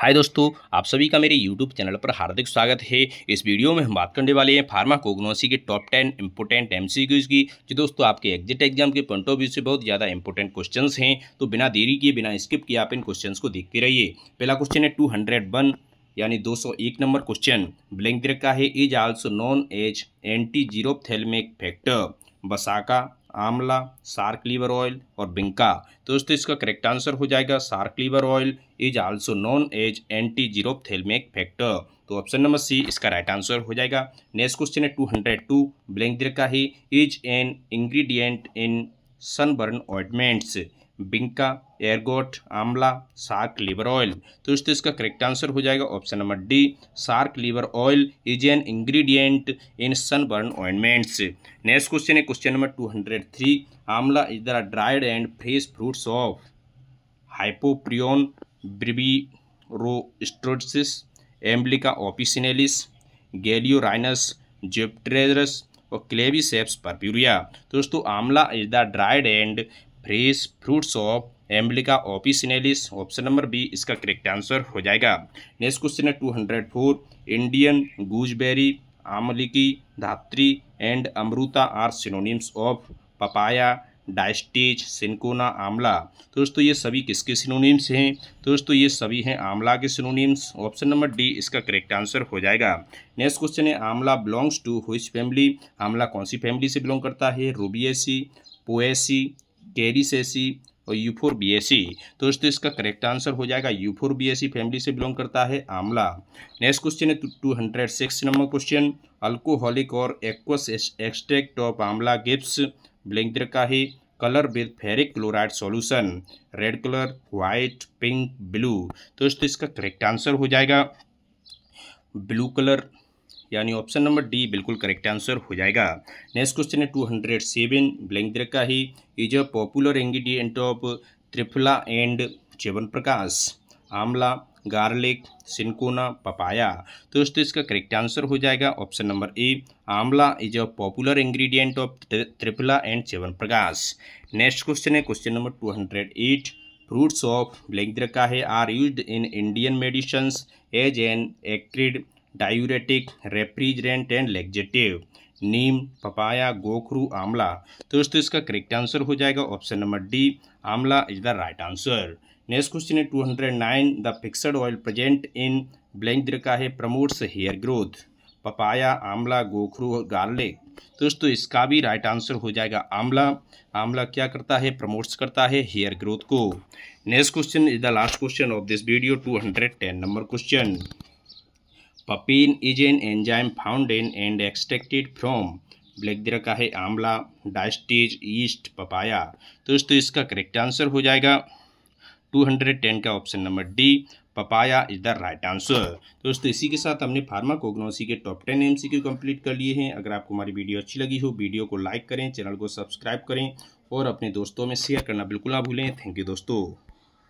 हाय दोस्तों आप सभी का मेरे यूट्यूब चैनल पर हार्दिक स्वागत है इस वीडियो में हम बात करने वाले हैं फार्माकोग्नोसी के टॉप टेन इम्पोर्टेंट एम की जो दोस्तों आपके एग्जिट एग्जाम के पॉइंट ऑफ व्यू से बहुत ज़्यादा इंपॉर्टेंट क्वेश्चंस हैं तो बिना देरी किए बिना स्किप किए आप इन क्वेश्चन को देखते रहिए पहला क्वेश्चन है टू यानी 201 नंबर क्वेश्चन ब्लैंक का है is also known as anti zero factor बसाका आमला सार्क लीवर ऑयल और बिंका तो दोस्तों इसका करेक्ट आंसर हो जाएगा shark liver oil is also known as anti xerophthalmic factor तो ऑप्शन नंबर सी इसका राइट आंसर हो जाएगा नेक्स्ट क्वेश्चन है टू हंड्रेड टू ब्लैंक दिर का ही is an ingredient in sunburn ointments vinca ergot amla shark liver oil तो तो इसका करेक्ट आंसर हो जाएगा option number D shark liver oil is an ingredient in sunburn ointments next question है question number two hundred three amla is the dried and fresh fruits of हाइपोप्रियोन ब्रिबीरोस्ट्रोसिस Emblica officinalis गैलियोराइनस जेप्ट्रेजरस और क्लेवी सेप्स परप्यूरिया दोस्तों amla is the dried and fresh fruits of Emblica officinalis option number B इसका correct answer हो जाएगा next question है two hundred four Indian gooseberry amalaki धात्री and amrita are synonyms of papaya diastase cinchona amla तो दोस्तों ये सभी किसके सिनोनिम्स हैं तो दोस्तों ये सभी हैं आमला के सिनोनिम्स ऑप्शन नंबर डी इसका करेक्ट आंसर हो जाएगा नेक्स्ट क्वेश्चन है आमला बिलोंग्स टू हुई फैमिली आमला कौन सी फैमिली से बिलोंग करता है रूबियसी पोएसी कैरीसेसी और यूफोर बीएसी तो दोस्तों इसका करेक्ट आंसर हो जाएगा यूफोर बीएसी फैमिली से बिलोंग करता है आमला नेक्स्ट क्वेश्चन है two hundred six number question alcoholic और aqueous extract of amla gives blank का ही colour with ferric chloride solution red colour white pink blue दोस्तों इसका करेक्ट आंसर हो जाएगा ब्लू कलर यानी ऑप्शन नंबर डी बिल्कुल करेक्ट आंसर हो जाएगा नेक्स्ट क्वेश्चन है टू हंड्रेड सेवन ब्लैंक दे रखा ही is a popular ingredient of Triphala and Chyawanprash amla garlic cinchona papaya तो दोस्तों इसका करेक्ट आंसर हो जाएगा option number A amla is a popular ingredient of Triphala and Chyawanprash next question है question number two hundred eight fruits of blank दे रखा है are used in Indian medicines as an acrid diuretic refrigerant and laxative neem papaya gokhru amla तो दोस्तों इसका correct answer हो जाएगा option number D amla is the right answer next question है two hundred nine the fixed oil present in blank का है promotes hair growth papaya आंवला गोखरू और गार्लिक तो दोस्तों इसका भी राइट आंसर हो जाएगा आंवला आंवला क्या करता है प्रमोट्स करता है हेयर ग्रोथ को next question is the last question of this video two hundred ten number question papain is an enzyme found in and and from blank दे का है आंवला डाइस्टिज ईस्ट पपाया तो दोस्तों इसका करेक्ट आंसर हो जाएगा 210 का option number D papaya is the right answer दोस्तों इसी के साथ हमने फार्माकोग्नोसी के top ten M C complete कर लिए हैं अगर आपको हमारी वीडियो अच्छी लगी हो वीडियो को लाइक करें चैनल को सब्सक्राइब करें और अपने दोस्तों में शेयर करना बिल्कुल ना भूलें थैंक यू दोस्तों